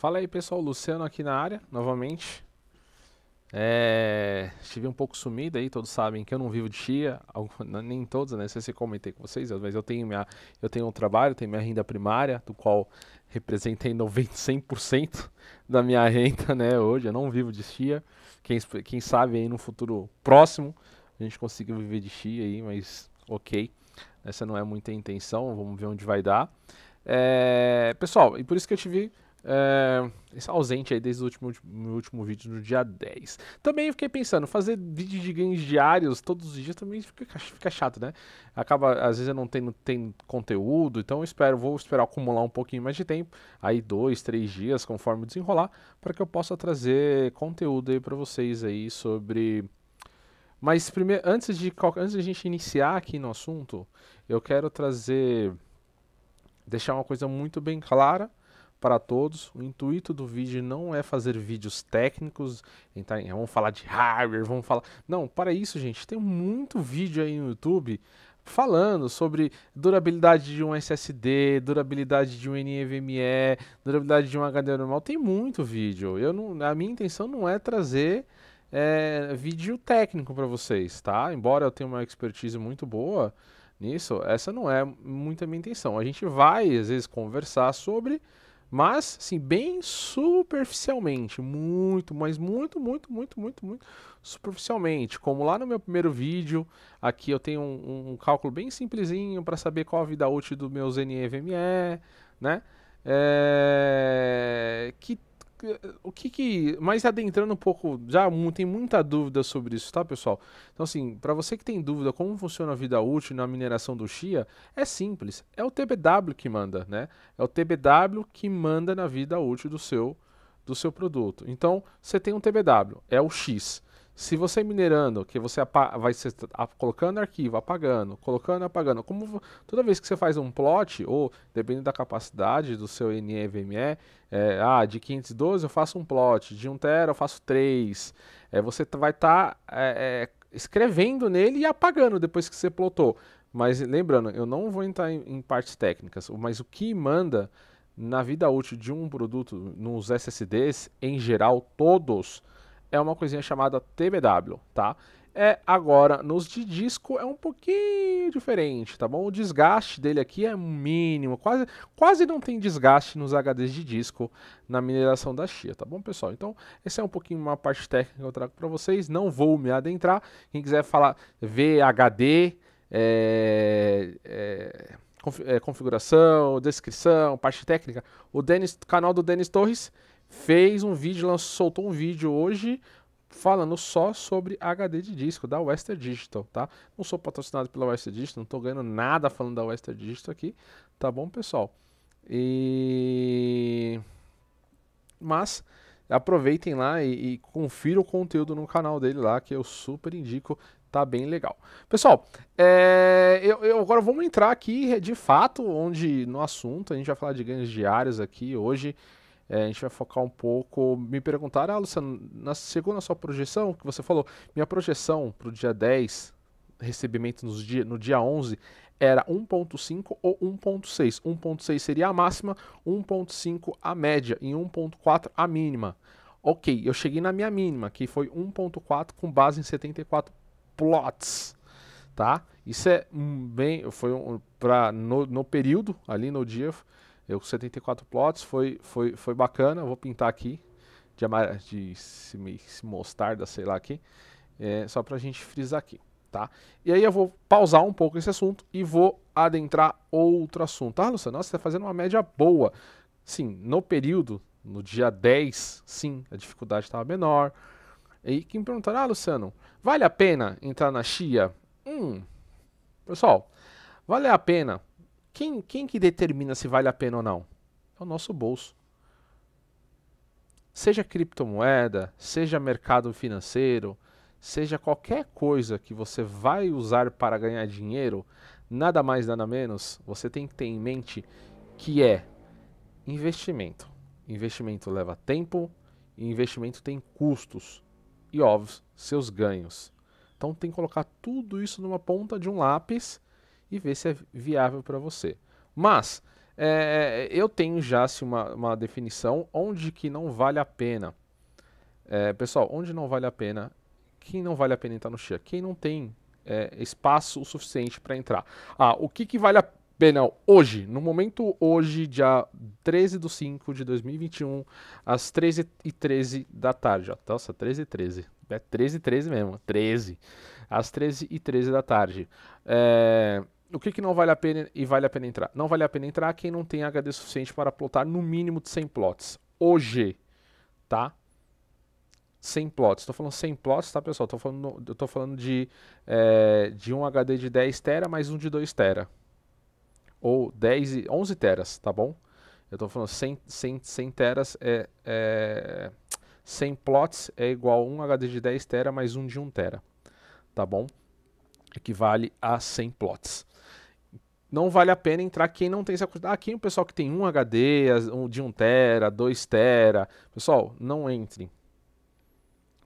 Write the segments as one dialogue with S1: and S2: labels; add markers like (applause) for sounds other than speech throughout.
S1: Fala aí pessoal, Luciano aqui na área, novamente. É, estive um pouco sumido aí, todos sabem que eu não vivo de chia, (laughs) nem todos, né? Não sei se comentei com vocês, mas eu tenho, minha, eu tenho um trabalho, tenho minha renda primária, do qual representei 90, 100% (laughs) da minha renda, né? Hoje eu não vivo de chia. Quem, quem sabe aí no futuro próximo a gente consiga viver de chia aí, mas ok. Essa não é muita intenção, vamos ver onde vai dar. É, pessoal, e por isso que eu tive é, esse ausente aí desde o último, meu último vídeo no dia 10. Também fiquei pensando, fazer vídeo de ganhos diários todos os dias também fica, fica chato, né? Acaba, às vezes eu não tenho, tenho conteúdo, então espero, vou esperar acumular um pouquinho mais de tempo, aí dois, três dias, conforme desenrolar, para que eu possa trazer conteúdo aí para vocês aí sobre mas primeiro, antes de antes de a gente iniciar aqui no assunto, eu quero trazer deixar uma coisa muito bem clara para todos. O intuito do vídeo não é fazer vídeos técnicos, então vamos falar de hardware, vamos falar. Não, para isso, gente, tem muito vídeo aí no YouTube falando sobre durabilidade de um SSD, durabilidade de um NVMe, durabilidade de um HD normal. Tem muito vídeo. Eu não, a minha intenção não é trazer é, vídeo técnico para vocês, tá? Embora eu tenha uma expertise muito boa nisso, essa não é muito a minha intenção. A gente vai às vezes conversar sobre mas, assim, bem superficialmente. Muito, mas muito, muito, muito, muito, muito superficialmente. Como lá no meu primeiro vídeo, aqui eu tenho um, um cálculo bem simplesinho para saber qual a vida útil do meu ZNE né? É... Que o que que. Mas adentrando um pouco, já tem muita dúvida sobre isso, tá, pessoal? Então, assim, para você que tem dúvida como funciona a vida útil na mineração do Xia, é simples. É o TBW que manda, né? É o TBW que manda na vida útil do seu, do seu produto. Então, você tem um TBW, é o X. Se você minerando, que você vai ser colocando arquivo, apagando, colocando, apagando, como toda vez que você faz um plot, ou dependendo da capacidade do seu NVMe, é, ah, de 512 eu faço um plot, de 1 tera eu faço 3, é, você vai estar tá, é, é, escrevendo nele e apagando depois que você plotou. Mas lembrando, eu não vou entrar em, em partes técnicas, mas o que manda na vida útil de um produto nos SSDs, em geral, todos, é uma coisinha chamada TBW, tá? É, agora, nos de disco é um pouquinho diferente, tá bom? O desgaste dele aqui é mínimo, quase, quase não tem desgaste nos HDs de disco na mineração da XIA, tá bom, pessoal? Então, essa é um pouquinho uma parte técnica que eu trago para vocês, não vou me adentrar. Quem quiser falar, ver HD, é, é, é, configuração, descrição, parte técnica, o Dennis, canal do Denis Torres fez um vídeo, lançou, soltou um vídeo hoje falando só sobre HD de disco da Western Digital, tá? Não sou patrocinado pela Western Digital, não tô ganhando nada falando da Western Digital aqui, tá bom, pessoal? E mas aproveitem lá e, e confira o conteúdo no canal dele lá que eu super indico tá bem legal. Pessoal, é, eu, eu, agora vamos entrar aqui de fato onde no assunto, a gente vai falar de ganhos diários aqui hoje. É, a gente vai focar um pouco. Me perguntaram, ah, Luciano, na, segundo a sua projeção, que você falou, minha projeção para o dia 10, recebimento nos dia, no dia 11, era 1.5 ou 1.6. 1.6 seria a máxima, 1.5 a média e 1.4 a mínima. Ok, eu cheguei na minha mínima, que foi 1.4 com base em 74 plots, tá? Isso é bem, foi um, pra, no, no período, ali no dia, eu com 74 plots, foi, foi, foi bacana. Eu vou pintar aqui de, amar... de se, se mostarda, sei lá aqui. É, só para a gente frisar aqui, tá? E aí eu vou pausar um pouco esse assunto e vou adentrar outro assunto. Ah, Luciano, nossa, você tá fazendo uma média boa. Sim, no período, no dia 10, sim, a dificuldade estava menor. E quem me perguntaram, ah, Luciano, vale a pena entrar na chia? Hum, pessoal, vale a pena quem, quem que determina se vale a pena ou não? É o nosso bolso. Seja criptomoeda, seja mercado financeiro, seja qualquer coisa que você vai usar para ganhar dinheiro, nada mais nada menos, você tem que ter em mente que é investimento. Investimento leva tempo e investimento tem custos e óbvio seus ganhos. Então tem que colocar tudo isso numa ponta de um lápis e ver se é viável para você. Mas é, eu tenho já assim, uma, uma, definição onde que não vale a pena. É, pessoal, onde não vale a pena, quem não vale a pena entrar no Xia? Quem não tem é, espaço o suficiente para entrar. Ah, o que, que vale a pena hoje? No momento hoje, dia 13 de 5 de 2021, às 13h13 da tarde. Ó. Nossa, 13h13. É 13h13 mesmo, 13. Às 13 h 13 da tarde. É o que, que não vale a pena e vale a pena entrar? Não vale a pena entrar quem não tem HD suficiente para plotar no mínimo de 100 plots. Hoje, tá? 100 plots. Estou falando 100 plots, tá, pessoal? Tô falando, eu estou falando de, é, de um HD de 10 tera mais um de 2 tera. Ou 10 e 11 teras, tá bom? Eu estou falando 100, 100, 100 teras é, é... 100 plots é igual a um HD de 10 tera mais um de 1 tera, tá bom? Equivale a 100 plots não vale a pena entrar quem não tem essa quantidade. Ah, quem é o pessoal que tem um HD de 1 tera, 2 tera. Pessoal, não entre.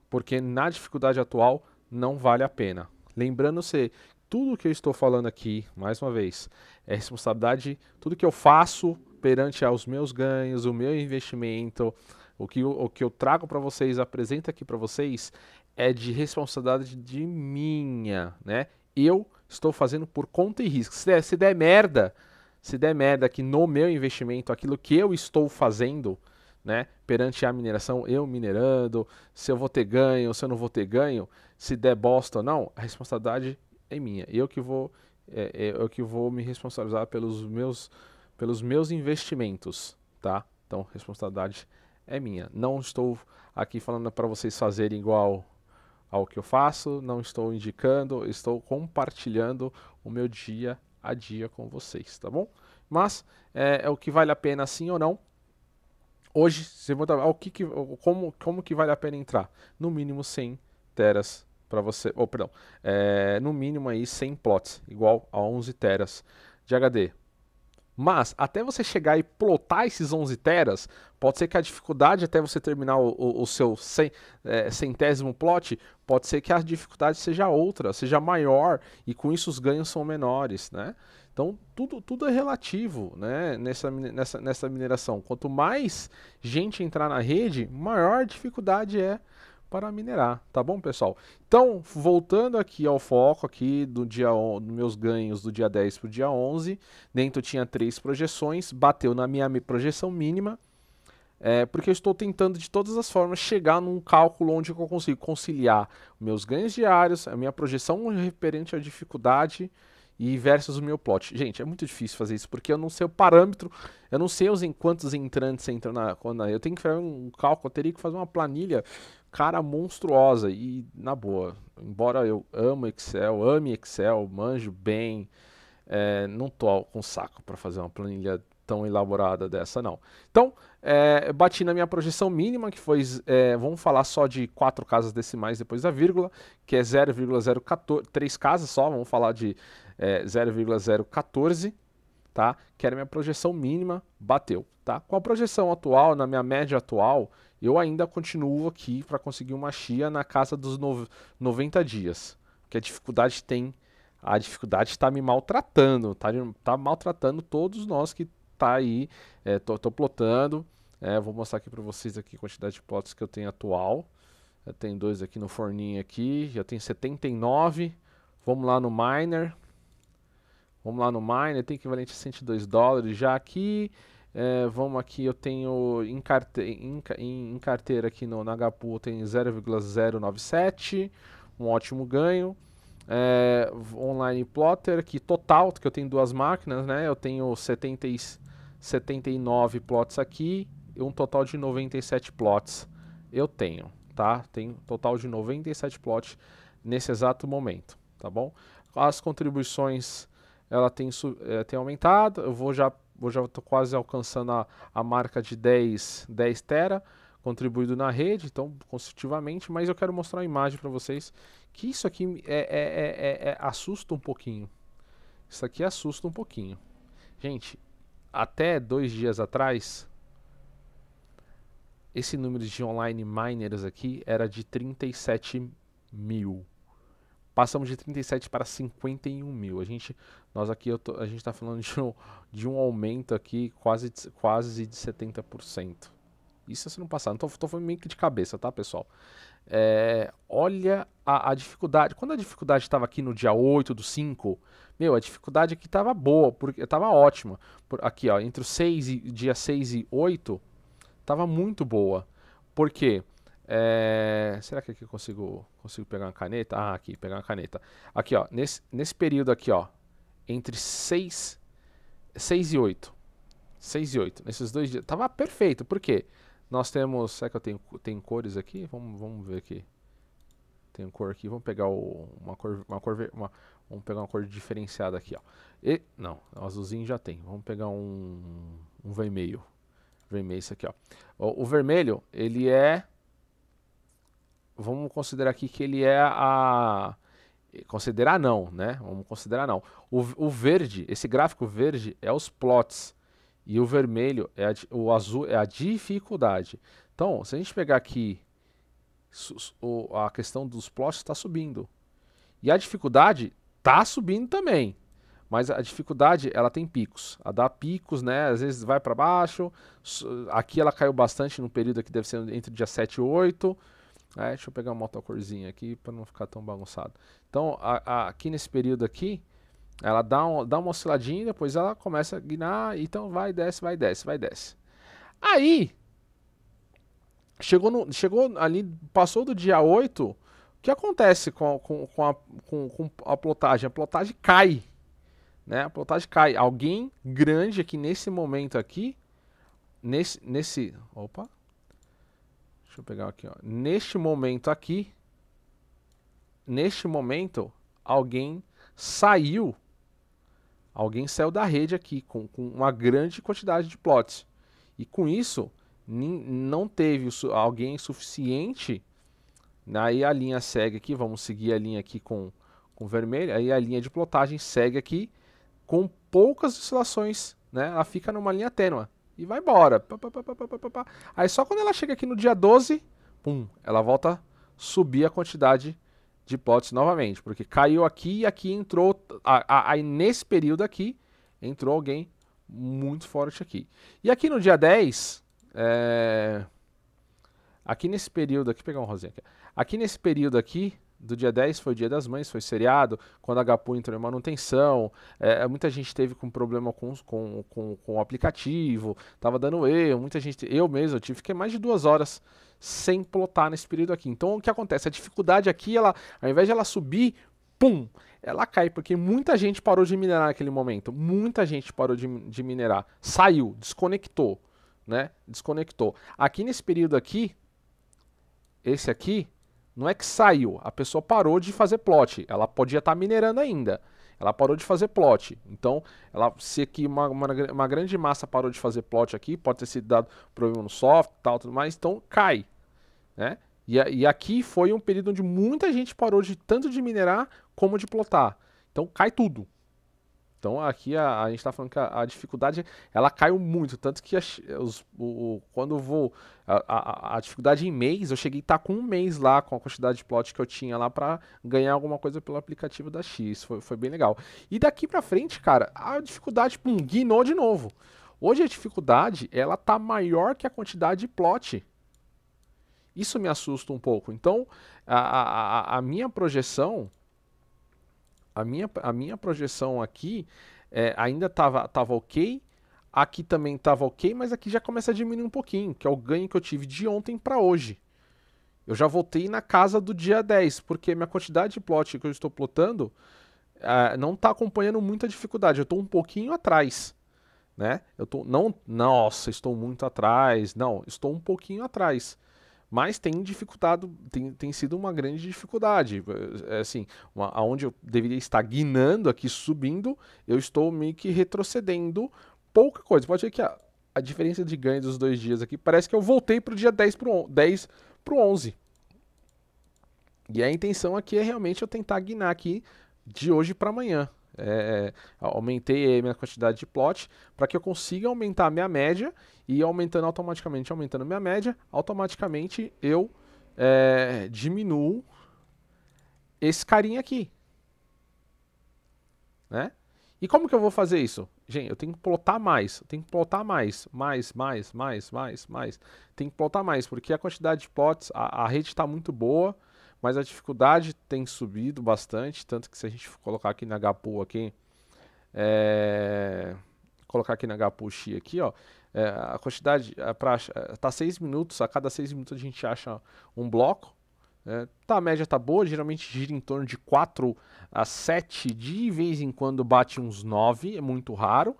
S1: Porque na dificuldade atual não vale a pena. Lembrando-se, tudo que eu estou falando aqui, mais uma vez, é responsabilidade, tudo que eu faço perante aos meus ganhos, o meu investimento, o que eu, o que eu trago para vocês, apresento aqui para vocês, é de responsabilidade de minha, né? Eu Estou fazendo por conta e risco. Se der, se der merda, se der merda que no meu investimento, aquilo que eu estou fazendo, né, perante a mineração, eu minerando, se eu vou ter ganho, se eu não vou ter ganho, se der bosta ou não, a responsabilidade é minha. Eu que vou, é, é, eu que vou me responsabilizar pelos meus, pelos meus investimentos, tá? Então, responsabilidade é minha. Não estou aqui falando para vocês fazerem igual ao que eu faço, não estou indicando, estou compartilhando o meu dia a dia com vocês, tá bom? Mas é, é o que vale a pena sim ou não. Hoje, você o que, que como, como que vale a pena entrar? No mínimo 100 teras para você, ou oh, perdão, é, no mínimo aí 100 plots, igual a 11 teras de HD. Mas até você chegar e plotar esses 11 teras, pode ser que a dificuldade até você terminar o, o, o seu cem, é, centésimo plot, pode ser que a dificuldade seja outra, seja maior e com isso os ganhos são menores, né? Então tudo, tudo é relativo né? nessa, nessa, nessa mineração. Quanto mais gente entrar na rede, maior a dificuldade é para minerar, tá bom, pessoal? Então, voltando aqui ao foco aqui do dia dos meus ganhos do dia 10 para o dia 11, dentro tinha três projeções, bateu na minha projeção mínima, é, porque eu estou tentando de todas as formas chegar num cálculo onde eu consigo conciliar meus ganhos diários, a minha projeção referente à dificuldade e versus o meu plot. Gente, é muito difícil fazer isso, porque eu não sei o parâmetro, eu não sei os em quantos entrantes entram na, Eu tenho que fazer um cálculo, eu teria que fazer uma planilha cara monstruosa. E, na boa, embora eu amo Excel, ame Excel, manjo bem, é, não tô com saco para fazer uma planilha tão elaborada dessa, não. Então, é, bati na minha projeção mínima, que foi, é, vamos falar só de quatro casas decimais depois da vírgula, que é 0,014, três casas só, vamos falar de é, 0,014, tá? Que era a minha projeção mínima, bateu, tá? Com a projeção atual, na minha média atual, eu ainda continuo aqui para conseguir uma chia na casa dos no, 90 dias. Que a dificuldade tem. A dificuldade está me maltratando. Está tá maltratando todos nós que tá aí. É, tô, tô plotando. É, vou mostrar aqui para vocês aqui a quantidade de plots que eu tenho atual. Eu tenho dois aqui no forninho aqui. Já tenho 79. Vamos lá no miner. Vamos lá no miner. Tem equivalente a 102 dólares já aqui. É, vamos aqui, eu tenho em carteira, em, em, em carteira aqui no Nagapu eu tenho 0,097, um ótimo ganho. É, online Plotter aqui total, que eu tenho duas máquinas, né? Eu tenho 70, 79 plots aqui e um total de 97 plots eu tenho, tá? Tenho total de 97 plots nesse exato momento, tá bom? As contribuições ela tem, é, tem aumentado, eu vou já já estou quase alcançando a, a marca de 10, 10 tera contribuído na rede, então constitutivamente, mas eu quero mostrar uma imagem para vocês que isso aqui é é, é, é, é, assusta um pouquinho. Isso aqui assusta um pouquinho. Gente, até dois dias atrás, esse número de online miners aqui era de 37 mil passamos de 37 para 51 mil. A gente, nós aqui, tô, a gente está falando de um, de um aumento aqui quase, de, quase de 70%. Isso se não passar. Então estou falando meio que de cabeça, tá, pessoal? É, olha a, a, dificuldade. Quando a dificuldade estava aqui no dia 8 do 5, meu, a dificuldade aqui estava boa, porque estava ótima. Por, aqui, ó, entre o 6 e, dia 6 e 8, estava muito boa. Por quê? É, será que aqui eu consigo, consigo pegar uma caneta? Ah, aqui, pegar uma caneta. Aqui, ó, nesse, nesse período aqui, ó, entre 6, 6 e 8. 6 e 8, nesses dois dias. Tava perfeito, por quê? Nós temos, será que eu tenho, tenho cores aqui? Vamos, vamos ver aqui. Tem cor aqui, vamos pegar o, uma cor, uma cor, uma, vamos pegar uma cor diferenciada aqui, ó. E, não, azulzinho já tem. Vamos pegar um, um vermelho. Vermelho isso aqui, ó. O, o vermelho, ele é vamos considerar aqui que ele é a considerar não, né? Vamos considerar não. O, o verde, esse gráfico verde é os plots e o vermelho é a, o azul é a dificuldade. Então, se a gente pegar aqui a questão dos plots está subindo e a dificuldade está subindo também. Mas a dificuldade, ela tem picos. A dá picos, né? Às vezes vai para baixo. Aqui ela caiu bastante no período que deve ser entre dia 7 e 8. É, deixa eu pegar uma outra corzinha aqui para não ficar tão bagunçado. Então, a, a, aqui nesse período aqui, ela dá, um, dá uma osciladinha, depois ela começa a guinar, então vai, desce, vai, desce, vai, desce. Aí, chegou, no, chegou ali, passou do dia 8, o que acontece com, com, com, a, com, com a plotagem? A plotagem cai, né? A plotagem cai. Alguém grande aqui nesse momento aqui, nesse, nesse, opa, Deixa eu pegar aqui, ó. Neste momento aqui, neste momento, alguém saiu, alguém saiu da rede aqui com, com uma grande quantidade de plots. E com isso, não teve alguém suficiente. Aí a linha segue aqui, vamos seguir a linha aqui com, com vermelho. Aí a linha de plotagem segue aqui com poucas oscilações, né? Ela fica numa linha tênua. E vai embora. Pá, pá, pá, Aí só quando ela chega aqui no dia 12, pum, ela volta a subir a quantidade de hipóteses novamente. Porque caiu aqui e aqui entrou. Aí nesse período aqui, entrou alguém muito forte aqui. E aqui no dia 10, é... aqui nesse período, aqui pegar um rosinha aqui. Aqui nesse período aqui, do dia 10 foi o dia das mães, foi seriado quando a Agapu entrou em manutenção, é, é, muita gente teve com problema com, com, com, com o aplicativo, tava dando erro, muita gente, eu mesmo, eu tive que mais de duas horas sem plotar nesse período aqui. Então o que acontece? A dificuldade aqui, ela, ao invés de ela subir, pum, ela cai, porque muita gente parou de minerar naquele momento, muita gente parou de, de minerar, saiu, desconectou, né, desconectou. Aqui nesse período aqui, esse aqui, não é que saiu, a pessoa parou de fazer plot. Ela podia estar tá minerando ainda. Ela parou de fazer plot. Então, ela, se aqui uma, uma, uma, grande massa parou de fazer plot aqui, pode ter sido dado problema no software tal, tudo mais, então cai. Né? E, e aqui foi um período onde muita gente parou de tanto de minerar como de plotar. Então cai tudo. Então aqui a, a gente está falando que a, a, dificuldade ela caiu muito, tanto que os, o, quando eu vou a, dificuldade em mês, eu cheguei a estar com um mês lá com a quantidade de plot que eu tinha lá para ganhar alguma coisa pelo aplicativo da X, foi, foi bem legal. E daqui para frente, cara, a dificuldade pum, guinou de novo. Hoje a dificuldade ela tá maior que a quantidade de plot isso me assusta um pouco. Então, a, a, a minha projeção a minha, a minha projeção aqui é, ainda estava tava ok, aqui também estava ok, mas aqui já começa a diminuir um pouquinho, que é o ganho que eu tive de ontem para hoje. Eu já voltei na casa do dia 10, porque minha quantidade de plot que eu estou plotando uh, não está acompanhando muita dificuldade. Eu estou um pouquinho atrás, né? Eu tô não, nossa, estou muito atrás. Não, estou um pouquinho atrás. Mas tem dificultado, tem, tem sido uma grande dificuldade. É, é assim, aonde eu deveria estar guinando aqui, subindo, eu estou meio que retrocedendo pouca coisa. Pode ver que a, a diferença de ganho dos dois dias aqui parece que eu voltei para o dia 10 para o 10 pro 11. E a intenção aqui é realmente eu tentar guinar aqui de hoje para amanhã. É, é, aumentei minha quantidade de plot para que eu consiga aumentar a minha média e aumentando automaticamente, aumentando minha média, automaticamente eu é, diminuo esse carinha aqui. Né? E como que eu vou fazer isso? Gente, eu tenho que plotar mais, eu tenho que plotar mais, mais, mais, mais, mais, mais. Tem que plotar mais, porque a quantidade de plots, a, a rede está muito boa, mas a dificuldade tem subido bastante, tanto que se a gente colocar aqui na Gapu aqui, é, colocar aqui na Gapu X aqui, ó, é, a quantidade a é, praxe é, tá seis minutos, a cada seis minutos a gente acha um bloco, é, tá, a média tá boa, geralmente gira em torno de 4 a 7, de vez em quando bate uns 9, é muito raro,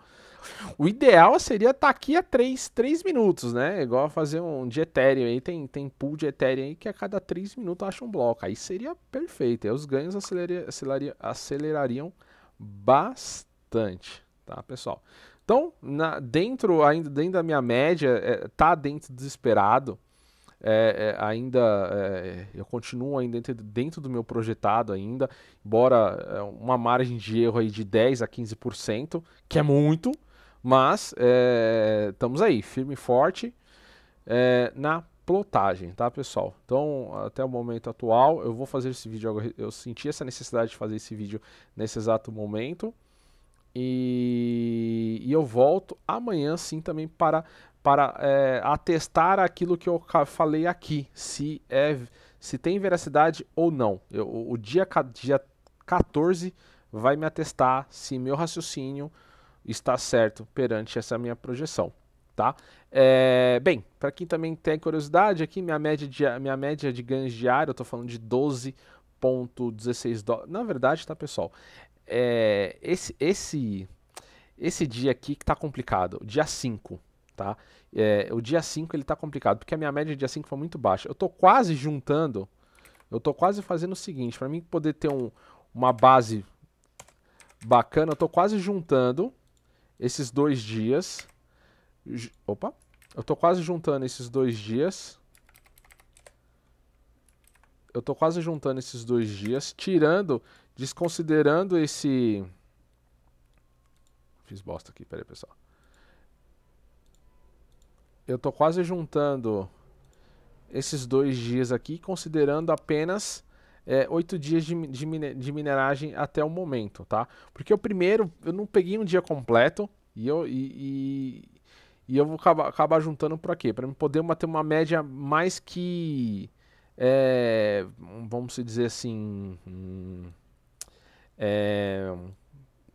S1: o ideal seria estar tá aqui a 3, 3 minutos, né? Igual fazer um de Ethereum aí, tem, tem pool de Ethereum aí que a cada 3 minutos acha um bloco. Aí seria perfeito. Aí os ganhos aceleraria, aceleraria, acelerariam bastante, tá, pessoal? Então, na, dentro ainda dentro da minha média, é, tá dentro do esperado. É, é, ainda é, eu continuo ainda dentro, dentro, do meu projetado ainda, embora é, uma margem de erro aí de 10 a 15%, que é muito, mas é, estamos aí, firme e forte é, na plotagem, tá, pessoal? Então, até o momento atual, eu vou fazer esse vídeo. Eu senti essa necessidade de fazer esse vídeo nesse exato momento. E, e eu volto amanhã sim também para, para é, atestar aquilo que eu falei aqui, se, é, se tem veracidade ou não. Eu, o dia, dia 14 vai me atestar se meu raciocínio está certo perante essa minha projeção. Tá? É, bem, para quem também tem curiosidade, aqui minha média de, minha média de ganhos diário, eu estou falando de 12,16 dólares. Na verdade, tá, pessoal? É, esse, esse, esse dia aqui que tá complicado, dia 5, tá? É, o dia 5 ele tá complicado, porque a minha média de dia 5 foi muito baixa. Eu estou quase juntando, eu estou quase fazendo o seguinte, para mim poder ter um, uma base bacana, eu estou quase juntando esses dois dias. Opa, eu tô quase juntando esses dois dias. Eu tô quase juntando esses dois dias, tirando, desconsiderando esse... Fiz bosta aqui, peraí pessoal. Eu tô quase juntando esses dois dias aqui, considerando apenas é, oito dias de, de, de, mineragem até o momento, tá? Porque o primeiro, eu não peguei um dia completo e eu, e, e, e eu vou acabar, acabar juntando para quê? Para poder manter ter uma média mais que. É, vamos dizer assim. Hum, é, um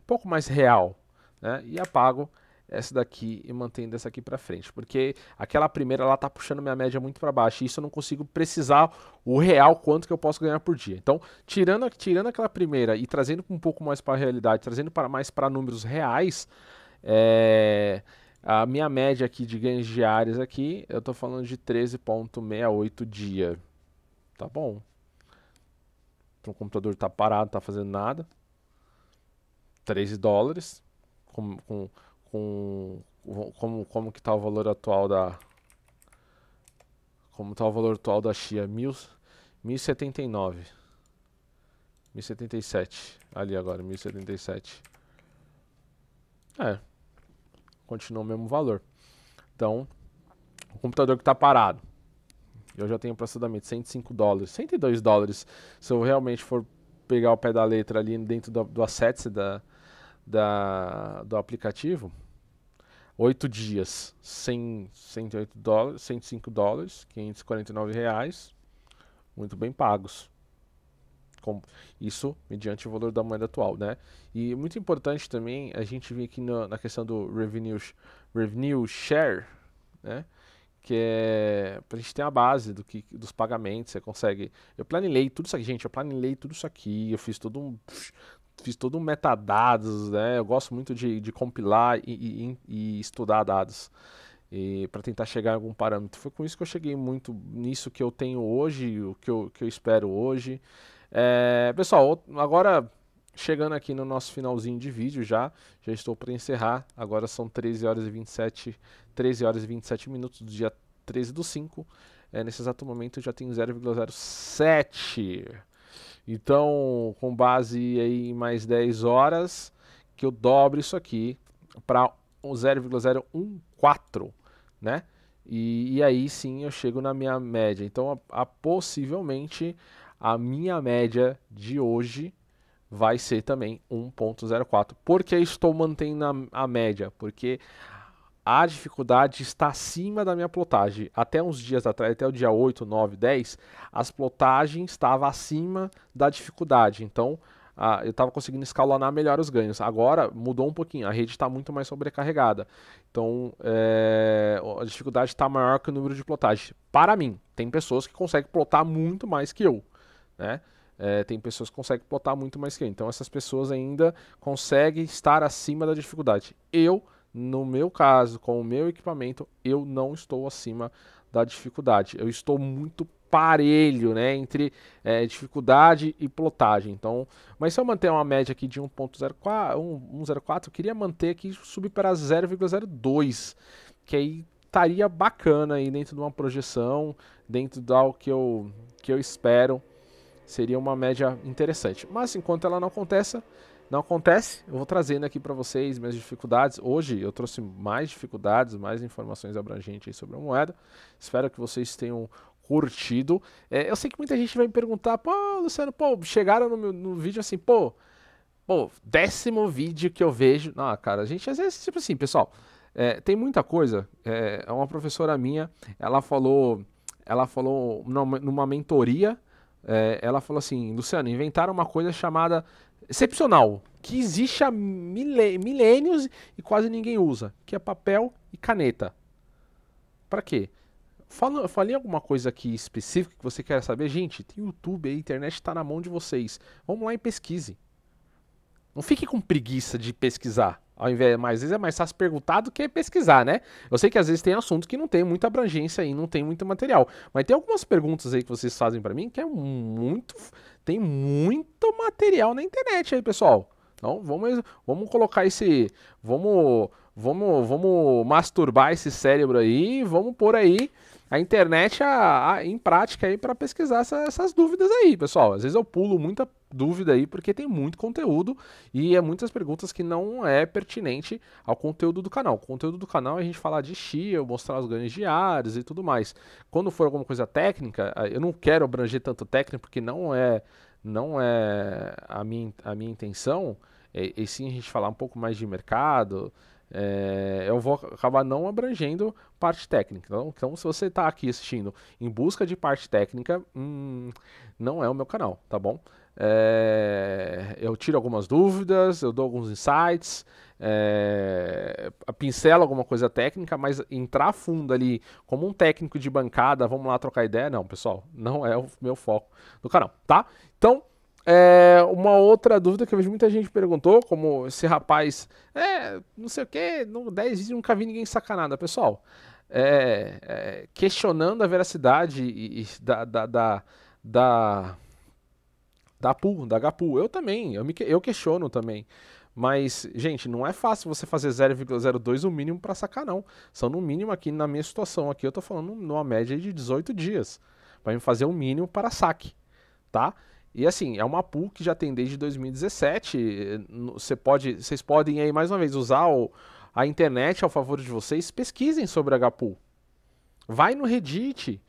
S1: pouco mais real. Né? E apago essa daqui e mantendo essa aqui para frente, porque aquela primeira ela tá puxando minha média muito para baixo e isso eu não consigo precisar o real quanto que eu posso ganhar por dia. Então, tirando tirando aquela primeira e trazendo um pouco mais para a realidade, trazendo para mais para números reais, é, a minha média aqui de ganhos diários aqui, eu tô falando de 13.68 dia. Tá bom? Então, o computador tá parado, tá fazendo nada. 13 dólares com, com com como como que tá o valor atual da como tá o valor atual da chia, 1079. 1077, ali agora, 1077. É. Continua o mesmo valor. Então, o computador que está parado. Eu já tenho aproximadamente 105 dólares, 102 dólares. Se eu realmente for pegar o pé da letra ali dentro do, do asset da, da, do aplicativo, oito dias, 100, 108 dólares, 105 dólares, 549 reais, muito bem pagos. Com, isso mediante o valor da moeda atual, né? E muito importante também a gente vir aqui no, na questão do revenue, revenue share, né? que é a gente ter a base do que, dos pagamentos, você consegue. Eu planilei tudo isso aqui, gente, eu planilei tudo isso aqui, eu fiz todo um fiz todo um metadados, né? Eu gosto muito de, de compilar e, e, e estudar dados para tentar chegar em algum parâmetro. Foi com isso que eu cheguei muito nisso que eu tenho hoje, o que eu, que eu espero hoje. É, pessoal, agora chegando aqui no nosso finalzinho de vídeo já, já estou para encerrar. Agora são 13 horas e 27, 13 horas e 27 minutos do dia 13 do 5. É, nesse exato momento eu já tenho 0,07 então, com base aí em mais 10 horas, que eu dobro isso aqui para 0,014, né? E, e, aí sim eu chego na minha média. Então, a, a, possivelmente a minha média de hoje vai ser também 1.04. Por que estou mantendo a, a média? Porque a dificuldade está acima da minha plotagem. Até uns dias atrás, até o dia 8, 9, 10, as plotagens estava acima da dificuldade. Então, eu estava conseguindo escalonar melhor os ganhos. Agora mudou um pouquinho, a rede está muito mais sobrecarregada. Então é, a dificuldade está maior que o número de plotagem Para mim, tem pessoas que conseguem plotar muito mais que eu. Né? É, tem pessoas que conseguem plotar muito mais que eu. Então essas pessoas ainda conseguem estar acima da dificuldade. Eu no meu caso, com o meu equipamento, eu não estou acima da dificuldade. Eu estou muito parelho, né, entre é, dificuldade e plotagem. Então, mas se eu manter uma média aqui de 1.04, 1.04, eu queria manter aqui subir para 0,02, que aí estaria bacana aí dentro de uma projeção, dentro do que eu que eu espero. Seria uma média interessante. Mas enquanto ela não aconteça não acontece. Eu vou trazendo aqui para vocês minhas dificuldades. Hoje eu trouxe mais dificuldades, mais informações abrangentes sobre a moeda. Espero que vocês tenham curtido. É, eu sei que muita gente vai me perguntar, pô, Luciano, pô, chegaram no, meu, no vídeo assim, pô, pô, décimo vídeo que eu vejo. não cara, a gente às vezes, tipo assim, pessoal, é, tem muita coisa. É, é uma professora minha, ela falou, ela falou numa, numa mentoria, é, ela falou assim, Luciano, inventaram uma coisa chamada excepcional, que existe há milênios e quase ninguém usa, que é papel e caneta. Para quê? Falo, falei alguma coisa aqui específica que você quer saber? Gente, tem YouTube, a internet está na mão de vocês. Vamos lá e pesquise. Não fique com preguiça de pesquisar. Ao invés, mas às vezes é mais fácil perguntar do que pesquisar, né? Eu sei que às vezes tem assunto que não tem muita abrangência aí, não tem muito material. Mas tem algumas perguntas aí que vocês fazem para mim que é muito tem muito material na internet aí, pessoal. Então vamos, vamos colocar esse. Vamos, vamos, vamos masturbar esse cérebro aí. Vamos pôr aí a internet a, a, em prática aí é para pesquisar essa, essas dúvidas aí, pessoal. Às vezes eu pulo muita dúvida aí porque tem muito conteúdo e é muitas perguntas que não é pertinente ao conteúdo do canal. O conteúdo do canal é a gente falar de chia, mostrar os ganhos diários e tudo mais. Quando for alguma coisa técnica, eu não quero abranger tanto técnico porque não é não é a minha, a minha intenção. E, é, e sim a gente falar um pouco mais de mercado, é, eu vou acabar não abrangendo parte técnica. Então, então se você está aqui assistindo em busca de parte técnica, hum, não é o meu canal, tá bom? É, eu tiro algumas dúvidas, eu dou alguns insights, é, pincelo alguma coisa técnica, mas entrar fundo ali como um técnico de bancada, vamos lá trocar ideia, não, pessoal, não é o meu foco do canal, tá? Então, é, uma outra dúvida que eu vejo muita gente perguntou, como esse rapaz, é, não sei o que, 10 vídeos nunca vi ninguém sacar nada Pessoal, é, é, questionando a veracidade e, e da, da, da, da, da pool, da HPU. Eu também, eu, me, eu questiono também. Mas, gente, não é fácil você fazer 0,02 o mínimo para sacar, não. São no mínimo aqui, na minha situação aqui, eu estou falando numa média de 18 dias para me fazer o um mínimo para saque, tá? E assim, é uma pool que já tem desde 2017. Você pode, vocês podem aí mais uma vez usar o, a internet ao favor de vocês. Pesquisem sobre a HPool. Vai no Reddit.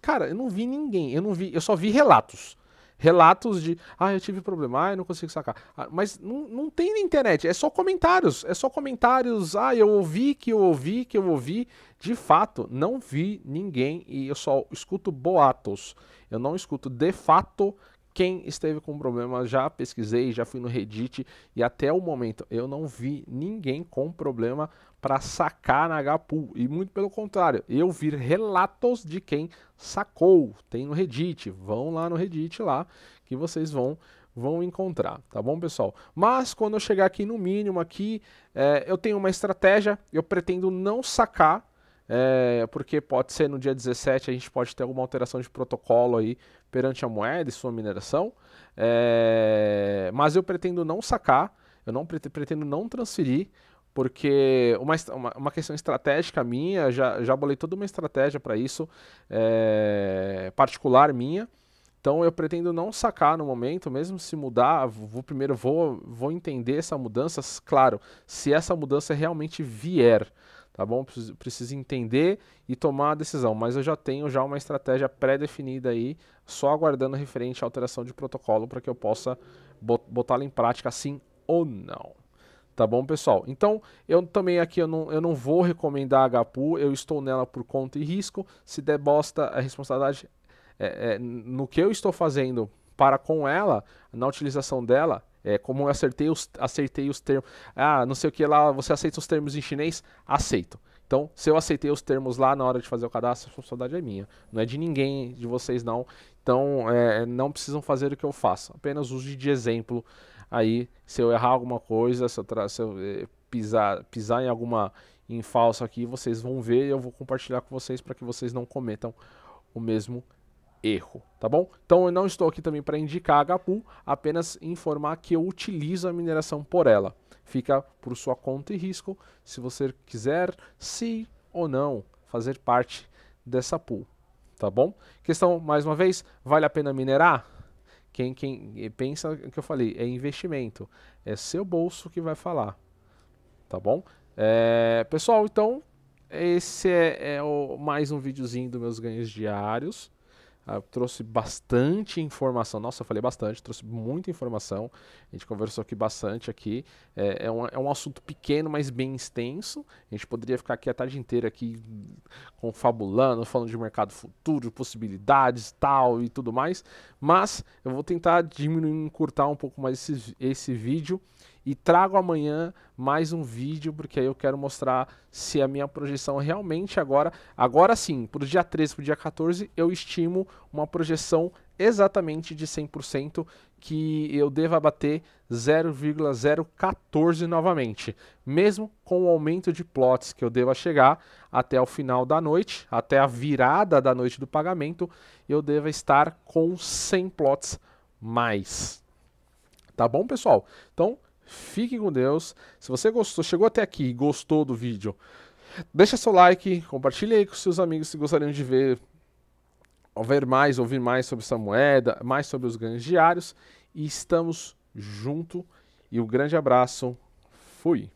S1: Cara, eu não vi ninguém, eu não vi, eu só vi relatos. Relatos de, ah, eu tive problema, ah, eu não consigo sacar. Ah, mas não, não tem na internet, é só comentários, é só comentários, ah, eu ouvi que eu ouvi que eu ouvi. De fato, não vi ninguém e eu só escuto boatos. Eu não escuto de fato quem esteve com problema, já pesquisei, já fui no Reddit e até o momento eu não vi ninguém com problema para sacar na HPU. E muito pelo contrário, eu vi relatos de quem sacou. Tem no Reddit, vão lá no Reddit lá que vocês vão vão encontrar, tá bom, pessoal? Mas quando eu chegar aqui no mínimo aqui, é, eu tenho uma estratégia, eu pretendo não sacar é, porque pode ser no dia 17 a gente pode ter alguma alteração de protocolo aí perante a moeda e sua mineração, é, mas eu pretendo não sacar, eu não pretendo não transferir, porque uma, uma, questão estratégica minha, já, já bolei toda uma estratégia para isso, é, particular minha, então eu pretendo não sacar no momento, mesmo se mudar, vou primeiro vou, vou entender essa mudança, claro, se essa mudança realmente vier tá bom? Preciso, preciso entender e tomar a decisão, mas eu já tenho já uma estratégia pré-definida aí, só aguardando referente à alteração de protocolo para que eu possa botá-la em prática sim ou não. Tá bom, pessoal? Então, eu também aqui eu não, eu não vou recomendar a HPU, eu estou nela por conta e risco. Se der bosta, a responsabilidade é, é, no que eu estou fazendo para com ela, na utilização dela, é, como eu acertei os, acertei os termos. Ah, não sei o que lá, você aceita os termos em chinês? Aceito. Então, se eu aceitei os termos lá na hora de fazer o cadastro, a responsabilidade é minha. Não é de ninguém, de vocês não. Então, é, não precisam fazer o que eu faço. Apenas use de exemplo aí. Se eu errar alguma coisa, se eu, se eu é, pisar, pisar em alguma em falso aqui, vocês vão ver e eu vou compartilhar com vocês para que vocês não cometam o mesmo erro erro, tá bom? Então eu não estou aqui também para indicar a HPU, apenas informar que eu utilizo a mineração por ela. Fica por sua conta e risco se você quiser, sim ou não, fazer parte dessa pool, tá bom? Questão, mais uma vez, vale a pena minerar? Quem, quem eh, pensa que eu falei, é investimento, é seu bolso que vai falar, tá bom? É, pessoal, então, esse é, é o, mais um videozinho dos meus ganhos diários. Ah, trouxe bastante informação. Nossa, eu falei bastante, trouxe muita informação. A gente conversou aqui bastante aqui. É, é, um, é um assunto pequeno, mas bem extenso. A gente poderia ficar aqui a tarde inteira aqui confabulando, falando de mercado futuro, possibilidades tal e tudo mais. Mas eu vou tentar diminuir, encurtar um pouco mais esse, esse vídeo e trago amanhã mais um vídeo, porque aí eu quero mostrar se a minha projeção é realmente agora, agora sim, para o dia 13 para o dia 14, eu estimo uma projeção exatamente de 100% que eu deva bater 0,014 novamente, mesmo com o aumento de plots que eu deva chegar até o final da noite, até a virada da noite do pagamento, eu deva estar com 100 plots mais. Tá bom, pessoal? Então, Fique com Deus. Se você gostou, chegou até aqui e gostou do vídeo, deixa seu like, compartilhe aí com seus amigos se gostariam de ver, ver mais, ouvir mais sobre essa moeda, mais sobre os ganhos diários. E estamos junto. E um grande abraço. Fui.